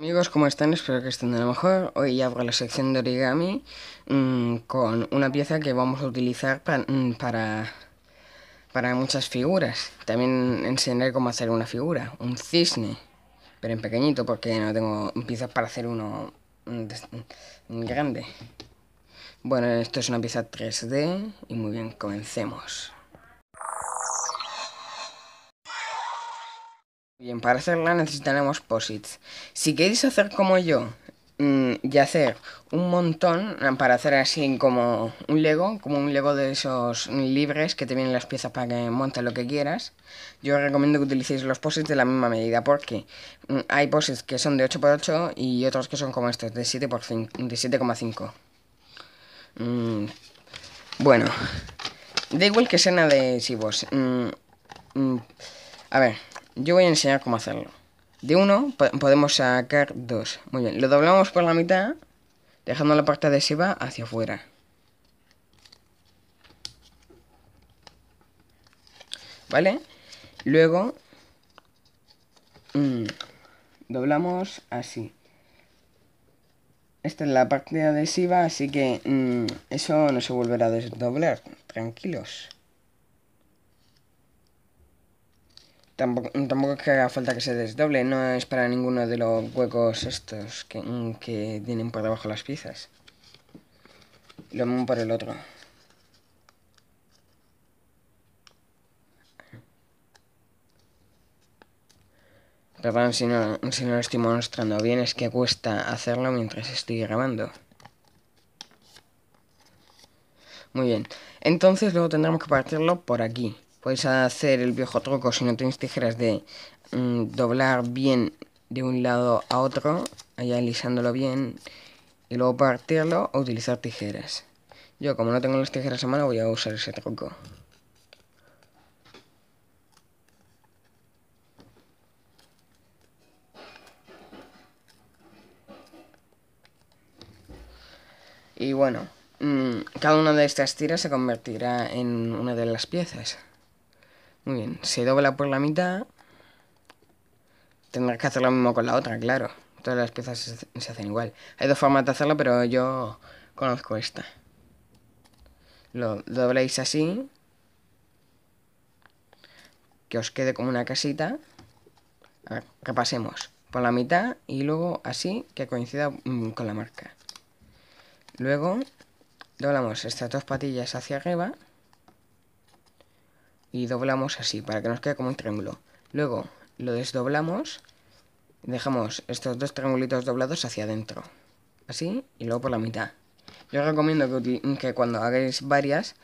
Amigos, ¿cómo están? Espero que estén de lo mejor. Hoy abro la sección de origami mm, con una pieza que vamos a utilizar mm, para, para muchas figuras. También enseñaré cómo hacer una figura, un cisne, pero en pequeñito porque no tengo piezas para hacer uno mm, grande. Bueno, esto es una pieza 3D y muy bien, comencemos. Bien, para hacerla necesitaremos posits. Si queréis hacer como yo mm, y hacer un montón, mm, para hacer así como un Lego, como un Lego de esos libres que te vienen las piezas para que montes lo que quieras, yo recomiendo que utilicéis los posits de la misma medida, porque mm, hay posits que son de 8x8 y otros que son como estos, de 7,5. bueno, da igual que sean adhesivos. a ver. Yo voy a enseñar cómo hacerlo. De uno podemos sacar dos. Muy bien, lo doblamos por la mitad, dejando la parte adhesiva hacia afuera. ¿Vale? Luego mm, doblamos así. Esta es la parte adhesiva, así que mm, eso no se volverá a desdoblar. Tranquilos. Tampoco, es que haga falta que se desdoble, no es para ninguno de los huecos estos que, tienen por debajo las piezas. Lo mismo por el otro. Perdón si no, si no lo estoy mostrando bien, es que cuesta hacerlo mientras estoy grabando. Muy bien, entonces luego tendremos que partirlo por aquí a hacer el viejo truco si no tenéis tijeras de mm, doblar bien de un lado a otro, allá alisándolo bien, y luego partirlo o utilizar tijeras. Yo como no tengo las tijeras a mano voy a usar ese truco. Y bueno, mm, cada una de estas tiras se convertirá en una de las piezas. Muy bien, se dobla por la mitad. Tendrás que hacer lo mismo con la otra, claro. Todas las piezas se hacen igual. Hay dos formas de hacerlo, pero yo conozco esta. Lo dobláis así. Que os quede como una casita. Repasemos por la mitad y luego así que coincida mm, con la marca. Luego doblamos estas dos patillas hacia arriba y doblamos así para que nos quede como un triángulo. Luego lo desdoblamos, dejamos estos dos triangulitos doblados hacia adentro, así y luego por la mitad. Yo recomiendo que, que cuando hagáis varias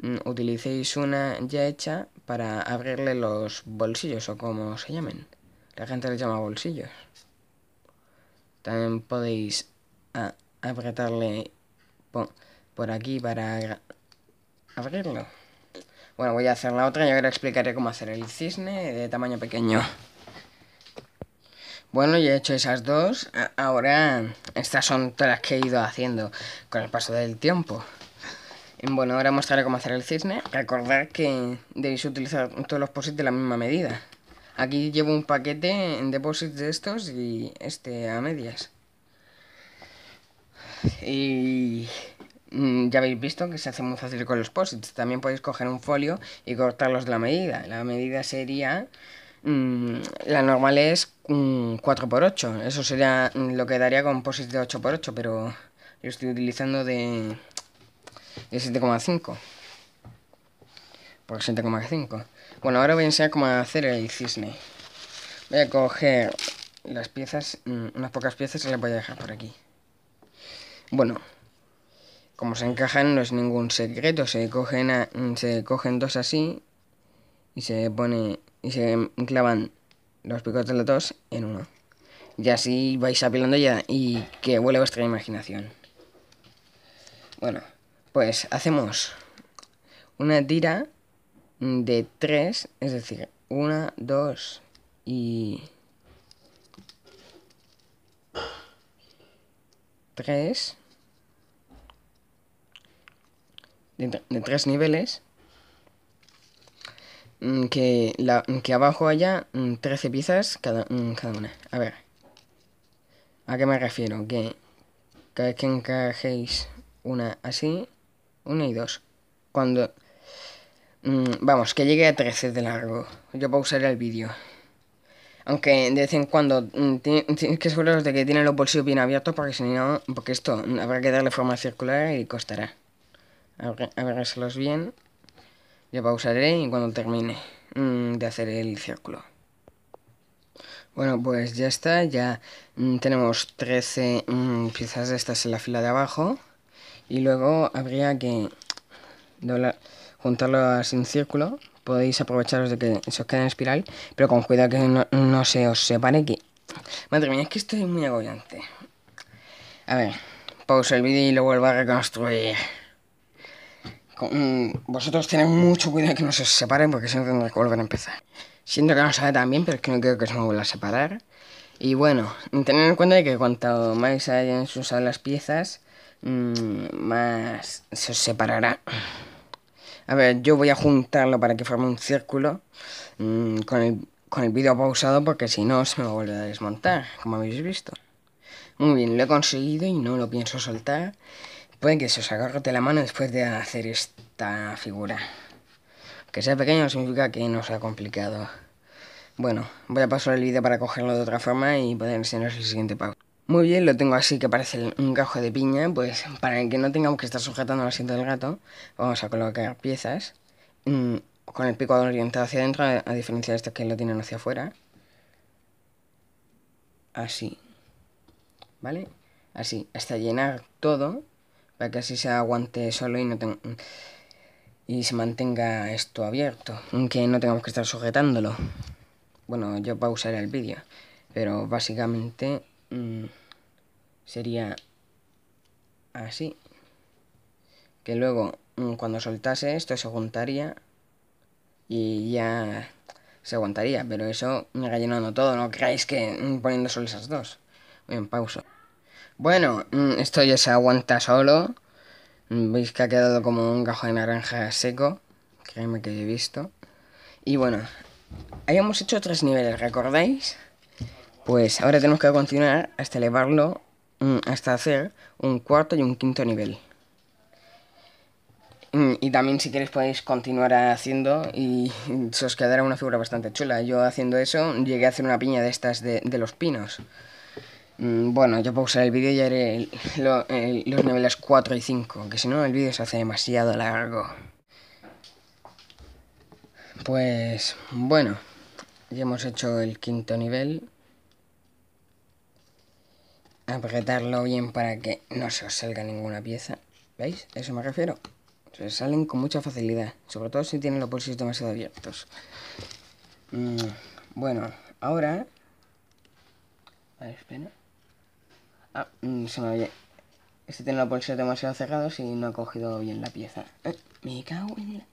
mm, utilicéis una ya hecha para abrirle los bolsillos o como se llamen. La gente le llama bolsillos. También podéis apretarle por aquí para abrirlo. Bueno, voy a hacer la otra y ahora explicaré cómo hacer el cisne de tamaño pequeño. Bueno, ya he hecho esas dos. Ahora, estas son todas las que he ido haciendo con el paso del tiempo. Bueno, ahora mostraré cómo hacer el cisne. Recordad que debéis utilizar todos los posits de la misma medida. Aquí llevo un paquete en posits de estos y este a medias. Y Mm, ya habéis visto que se hace muy fácil con los posits. También podéis coger un folio y cortarlos de la medida. La medida sería... Mm, la normal es 4x8. Mm, Eso sería lo que daría con posits de 8x8, pero yo estoy utilizando de, 7,5. Por 7,5. Bueno, ahora voy a enseñar cómo hacer el cisne. Voy a coger las piezas, unas pocas piezas y las voy a dejar por aquí. Bueno, como se encajan no es ningún secreto, se cogen, se cogen dos así y se pone y se clavan los picos de los dos en uno. Y así vais apilando ya y que vuele vuestra imaginación. Bueno, pues hacemos una tira de tres, es decir, una, dos y... Tres. de, tres niveles. Mm, que, que abajo haya 13 mm, piezas cada, mm, cada una. A ver. ¿A qué me refiero? Que cada vez que encajéis una así, una y dos. Cuando... vamos, que llegue a 13 de largo. Yo pausaré el vídeo. Aunque de vez en cuando tienes que aseguraros de que tienen los bolsillos bien abiertos porque si no, porque esto habrá que darle forma circular y costará los bien. ya pausaré y cuando termine mm, de hacer el círculo. Bueno, pues ya está, ya mm, tenemos 13 mm, piezas de estas en la fila de abajo. Y luego habría que juntarlas en círculo. Podéis aprovecharos de que se os quede en espiral, pero con cuidado que no, se os separe. Que... Madre mía, es que esto es muy agobiante. A ver, pausa el vídeo y lo vuelvo a reconstruir. Mm, vosotros tened mucho cuidado que no se separen porque si no tendré que volver a empezar. Siento que no sale tan bien, pero es que no quiero que se me vuelva a separar. Y bueno, tened en cuenta de que cuanto más hayan usado las piezas, mm, más se os separará. A ver, yo voy a juntarlo para que forme un círculo mm, con el, con el vídeo pausado porque si no se me vuelve a desmontar, como habéis visto. Muy bien, lo he conseguido y no lo pienso soltar. Puede que se os agarrote la mano después de hacer esta figura. Que sea pequeño no significa que no sea complicado. Bueno, voy a pasar el vídeo para cogerlo de otra forma y poder enseñaros el siguiente pago. Muy bien, lo tengo así que parece un cajo de piña, pues para que no tengamos que estar sujetando el asiento del gato, vamos a colocar piezas mm, con el pico orientado hacia adentro, a diferencia de estos que lo tienen hacia afuera. Así, ¿vale? Así, hasta llenar todo para que así se aguante solo y no y se mantenga esto abierto, que no tengamos que estar sujetándolo. Bueno, yo pausaré el vídeo, pero básicamente mm, sería así. Que luego mm, cuando soltase esto se aguantaría y ya se aguantaría, pero eso me mm, rellenando todo, no creáis que poniendo solo esas dos. Bien, pauso. Bueno, mm, esto ya se aguanta solo. Mm, veis que ha quedado como un gajo de naranja seco. Créeme que he visto. Y bueno, hayamos hecho tres niveles, ¿recordáis? Pues ahora tenemos que continuar hasta elevarlo, mm, hasta hacer un cuarto y un quinto nivel. Y también si queréis podéis continuar haciendo y se os quedará una figura bastante chula. Yo haciendo eso llegué a hacer una piña de estas de los pinos. Mm, bueno, yo pausaré el vídeo y haré los niveles 4 y 5, que si no el vídeo se hace demasiado largo. Pues bueno, ya hemos hecho el quinto nivel. Apretarlo bien para que no se os salga ninguna pieza. ¿Veis? A eso me refiero. Se salen con mucha facilidad, sobre todo si tienen los bolsillos demasiado abiertos. Mm, bueno, ahora... A ver, espera. Ah, mm, se me oye. Este tiene la bolsillos demasiado cerrado y no ha cogido bien la pieza. Eh, me cago en la...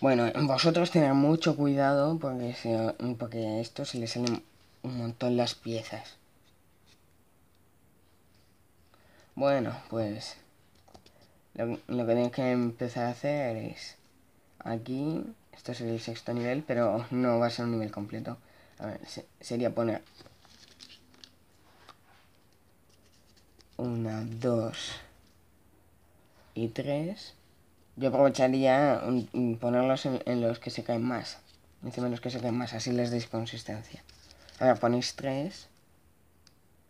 Bueno, vosotros tened mucho cuidado porque, porque a esto se le salen un montón las piezas. Bueno, pues lo, que tenéis que empezar a hacer es aquí, esto es el sexto nivel, pero no va a ser un nivel completo. A ver, sería poner una, dos y tres. Yo aprovecharía ponerlos en, los que se caen más. Encima en los que se caen más, así les deis consistencia. Ahora ponéis tres.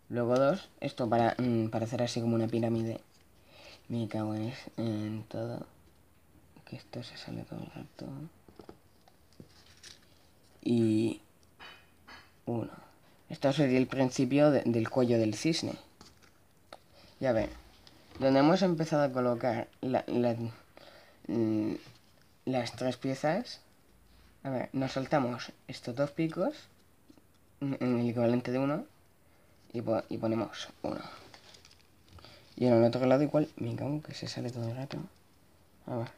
Luego dos. Esto para, hacer mm, así como una pirámide. Me cago en, todo. Que esto se sale todo el rato. Y... Uno. Esto sería el principio del cuello del cisne. Ya ver, donde hemos empezado a colocar mm, las tres piezas, a ver, nos saltamos estos dos picos, mm, en el equivalente de uno, y, y ponemos uno. Y en el otro lado igual, me cago uh, que se sale todo el rato. A ver.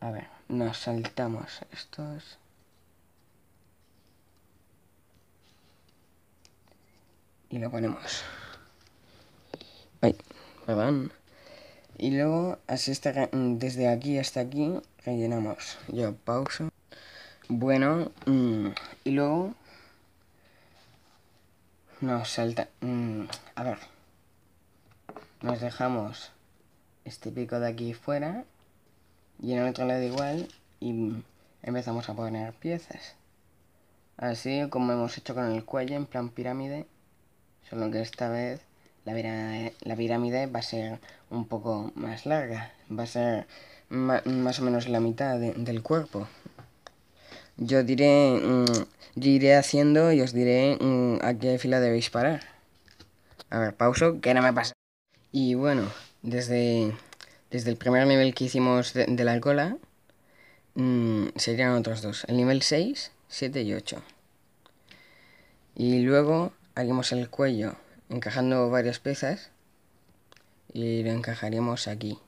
A ver, nos saltamos estos. y lo ponemos. Ahí, van Y luego, así está, mm, desde aquí hasta aquí, rellenamos. Yo pauso. Bueno, mm, y luego nos salta... Mm, a ver, nos dejamos este pico de aquí fuera y en el otro lado igual y empezamos a poner piezas. Así como hemos hecho con el cuello en plan pirámide solo que esta vez la, pirámide va a ser un poco más larga, va a ser más o menos la mitad del cuerpo. Yo diré, mm, yo iré haciendo y os diré mm, a qué fila debéis parar. A ver, pauso, que no me pasa. Y bueno, desde, desde el primer nivel que hicimos de, la cola, mm, serían otros dos, el nivel 6, 7 y 8. Y luego haremos el cuello encajando varias piezas y lo encajaremos aquí.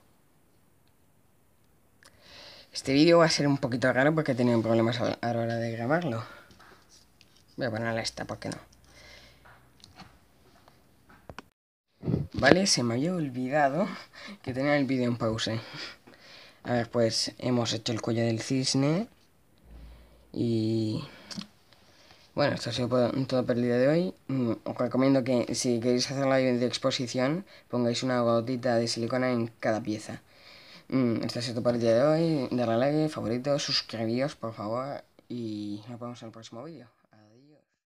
Este vídeo va a ser un poquito raro porque he tenido problemas a la hora de grabarlo. Voy a ponerla esta, ¿por qué no? Vale, se me había olvidado que tenía el vídeo en pausa. A ver, pues hemos hecho el cuello del cisne y bueno, esto ha sido todo por el día de hoy. Mm, os recomiendo que si queréis hacer la de exposición, pongáis una gotita de silicona en cada pieza. Mm, esto ha sido todo por el día de hoy. Darle a like, favoritos, suscribíos, por favor. Y nos vemos en el próximo vídeo.